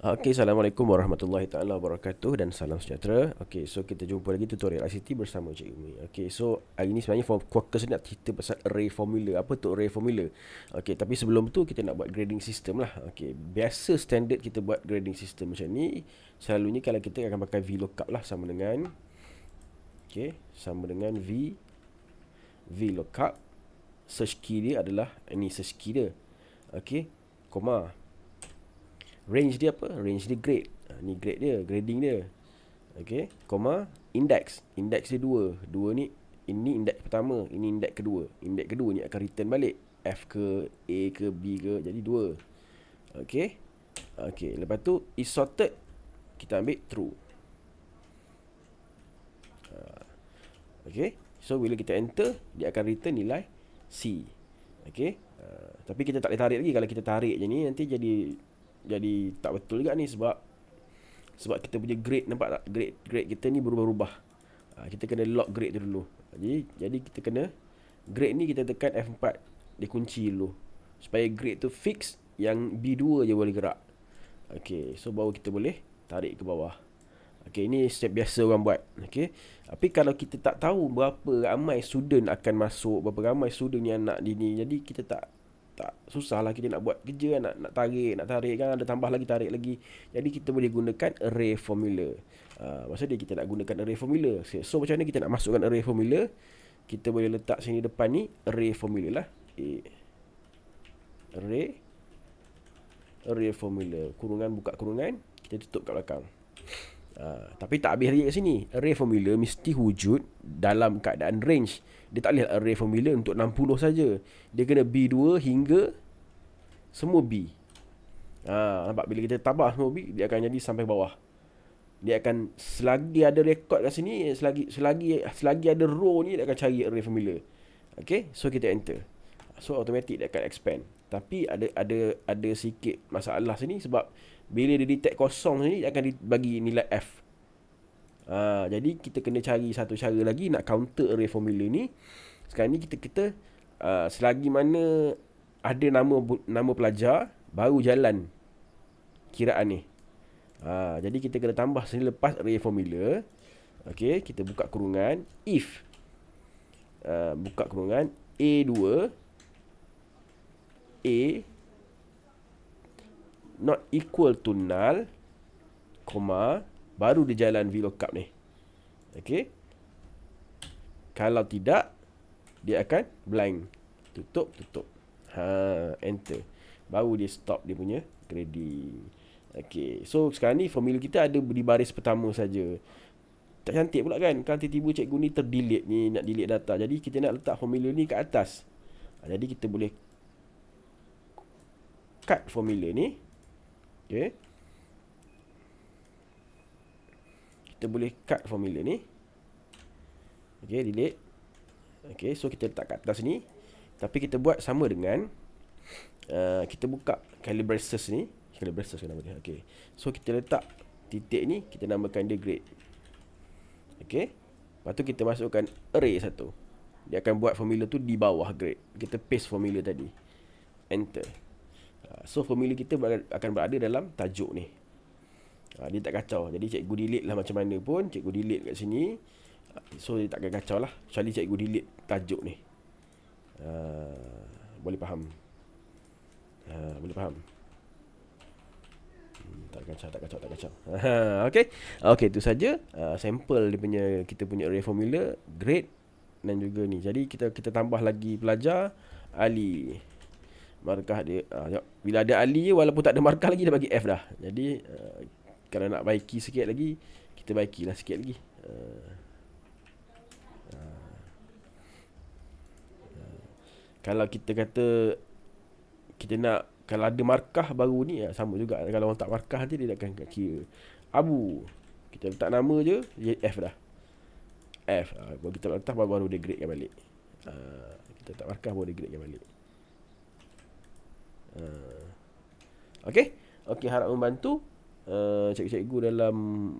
Okey, Assalamualaikum warahmatullahi taala wabarakatuh dan salam sejahtera. Okey, so kita jumpa lagi tutorial ICT bersama Cik Umi. Okey, so hari ni sebenarnya fokus nak cerita pasal array formula. Apa tu array formula? Okey, tapi sebelum tu kita nak buat grading system lah. Okey, biasa standard kita buat grading system macam ni. Selalunya kalau kita akan pakai VLOOKUP lah sama dengan Okey, sama dengan V VLOOKUP search key dia adalah ini search key dia. Okey, koma range dia apa range dia grade ha, ni grade dia grading dia okay, koma index index dia dua dua ni ini index pertama ini index kedua index kedua ni akan return balik f ke a ke b ke jadi dua okay, okay, lepas tu is sorted kita ambil true ah, Okay So bila kita enter Dia akan return nilai C Okay uh, Tapi kita tak boleh tarik lagi Kalau kita tarik je ni Nanti jadi jadi tak betul juga ni sebab sebab kita punya grade nampak tak grade grade kita ni berubah-ubah uh, kita kena lock grade dulu jadi jadi kita kena grade ni kita tekan F4 kunci dulu supaya grade tu fix yang B2 je boleh gerak Okay, so baru kita boleh tarik ke bawah Okay, ini step biasa orang buat Okay, tapi kalau kita tak tahu berapa ramai student akan masuk Berapa ramai student yang nak di ni Jadi kita tak tak susah lah kita nak buat kerja nak nak tarik nak tarik kan ada tambah lagi tarik lagi jadi kita boleh gunakan array formula uh, ah, masa dia kita nak gunakan array formula so, so macam mana kita nak masukkan array formula kita boleh letak sini depan ni array formula lah A. array array formula kurungan buka kurungan kita tutup kat belakang Ha, tapi tak habis lagi kat sini. Array formula mesti wujud dalam keadaan range. Dia tak boleh array formula untuk 60 saja. Dia kena B2 hingga semua B. Ha, nampak bila kita tabah semua B, dia akan jadi sampai bawah. Dia akan selagi ada record kat sini, selagi selagi selagi ada row ni dia akan cari array formula. Okay, so kita enter so automatic dia akan expand tapi ada ada ada sikit masalah sini sebab bila dia detect kosong sini dia akan bagi nilai F ha, jadi kita kena cari satu cara lagi nak counter array formula ni sekarang ni kita kita uh, selagi mana ada nama nama pelajar baru jalan kiraan ni ha, jadi kita kena tambah sini lepas array formula Okay, kita buka kurungan if uh, buka kurungan A2 A not equal to null, comma, baru dia jalan VLOOKUP ni. Okay. Kalau tidak, dia akan blank. Tutup, tutup. Ha, enter. Baru dia stop dia punya grading. Okay. So, sekarang ni formula kita ada di baris pertama saja. Tak cantik pula kan? Kalau tiba-tiba cikgu ni terdelete ni, nak delete data. Jadi, kita nak letak formula ni kat atas. Ha, jadi, kita boleh shortcut formula ni okey kita boleh cut formula ni okey delete okey so kita letak kat atas ni tapi kita buat sama dengan uh, kita buka calibrators ni calibrators nama dia okey so kita letak titik ni kita namakan dia grade okey lepas tu kita masukkan array satu dia akan buat formula tu di bawah grade kita paste formula tadi enter Ah, so formula kita akan berada dalam tajuk ni ah, Dia tak kacau Jadi cikgu delete lah macam mana pun Cikgu delete kat sini ah, So dia takkan kacau lah Kecuali cikgu delete tajuk ni Boleh faham Boleh faham hmm, tak kacau, tak kacau, tak kacau Okay Okay, tu saja uh, Sample dia punya Kita punya array formula Grade Dan juga ni Jadi kita kita tambah lagi pelajar Ali markah dia uh, jap, bila ada Ali je walaupun tak ada markah lagi dia bagi F dah jadi uh, kalau nak baiki sikit lagi kita baikilah sikit lagi uh, Kalau kita kata Kita nak Kalau ada markah baru ni ya, Sama juga Kalau orang tak markah nanti Dia akan kira Abu Kita letak nama je Dia F dah F Kalau kita letak baru, baru dia grade balik ha, Kita tak markah Baru dia grade balik Eh, okey. Okey harap membantu uh, cikgu-cikgu dalam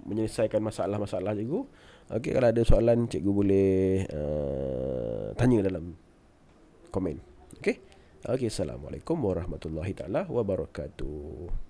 menyelesaikan masalah-masalah cikgu. Okey kalau ada soalan cikgu boleh uh, tanya dalam komen. Okey. Okey assalamualaikum warahmatullahi taala wabarakatuh.